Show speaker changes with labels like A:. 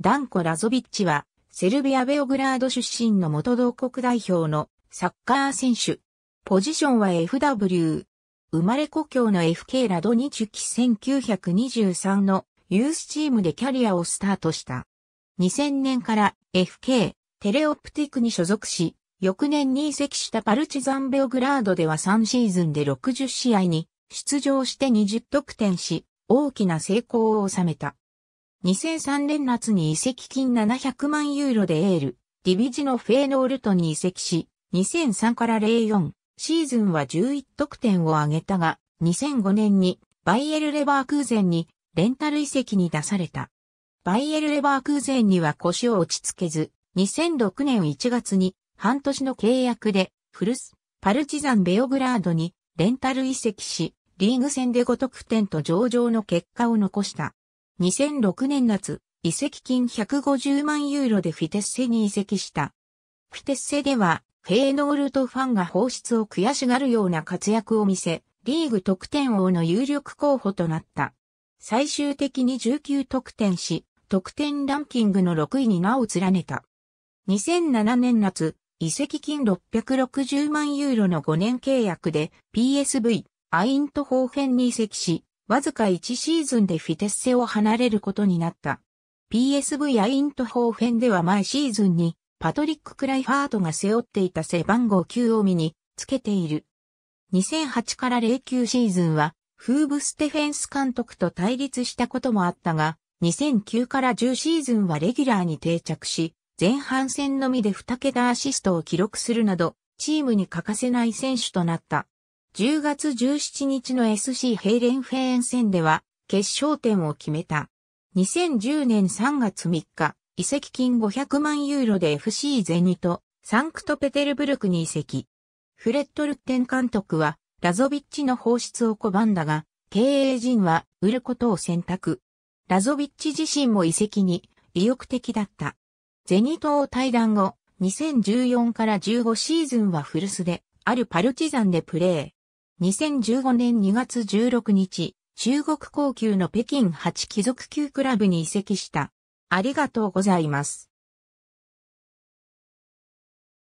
A: ダンコ・ラゾビッチは、セルビア・ベオグラード出身の元同国代表のサッカー選手。ポジションは FW。生まれ故郷の FK ラドニチュキ1923のユースチームでキャリアをスタートした。2000年から FK テレオプティクに所属し、翌年に移籍したパルチザンベオグラードでは3シーズンで60試合に出場して20得点し、大きな成功を収めた。2003年夏に移籍金700万ユーロでエール、ディビジのフェーノールトに移籍し、2003から04シーズンは11得点を挙げたが、2005年にバイエルレバークーゼンにレンタル移籍に出された。バイエルレバークーゼンには腰を落ち着けず、2006年1月に半年の契約でフルス、パルチザンベオグラードにレンタル移籍し、リーグ戦で5得点と上々の結果を残した。2006年夏、移籍金150万ユーロでフィテッセに移籍した。フィテッセでは、フェーノールトファンが放出を悔しがるような活躍を見せ、リーグ得点王の有力候補となった。最終的に19得点し、得点ランキングの6位に名を連ねた。2007年夏、移籍金660万ユーロの5年契約で PSV アイントホーフェンに移籍し、わずか1シーズンでフィテッセを離れることになった。PSV アイントホーフェンでは前シーズンにパトリック・クライファートが背負っていた背番号9を身につけている。2008から09シーズンはフーブステフェンス監督と対立したこともあったが、2009から10シーズンはレギュラーに定着し、前半戦のみで2桁アシストを記録するなど、チームに欠かせない選手となった。10月17日の SC ヘイレンフェーン戦では決勝点を決めた。2010年3月3日、移籍金500万ユーロで FC ゼニとサンクトペテルブルクに移籍。フレットルッテン監督はラゾビッチの放出を拒んだが、経営陣は売ることを選択。ラゾビッチ自身も移籍に意欲的だった。ゼニトを退団後、2014から15シーズンは古巣で、あるパルチザンでプレー。2015年2月16日、中国高級の北京八貴族級クラブに移籍した。ありがとうございます。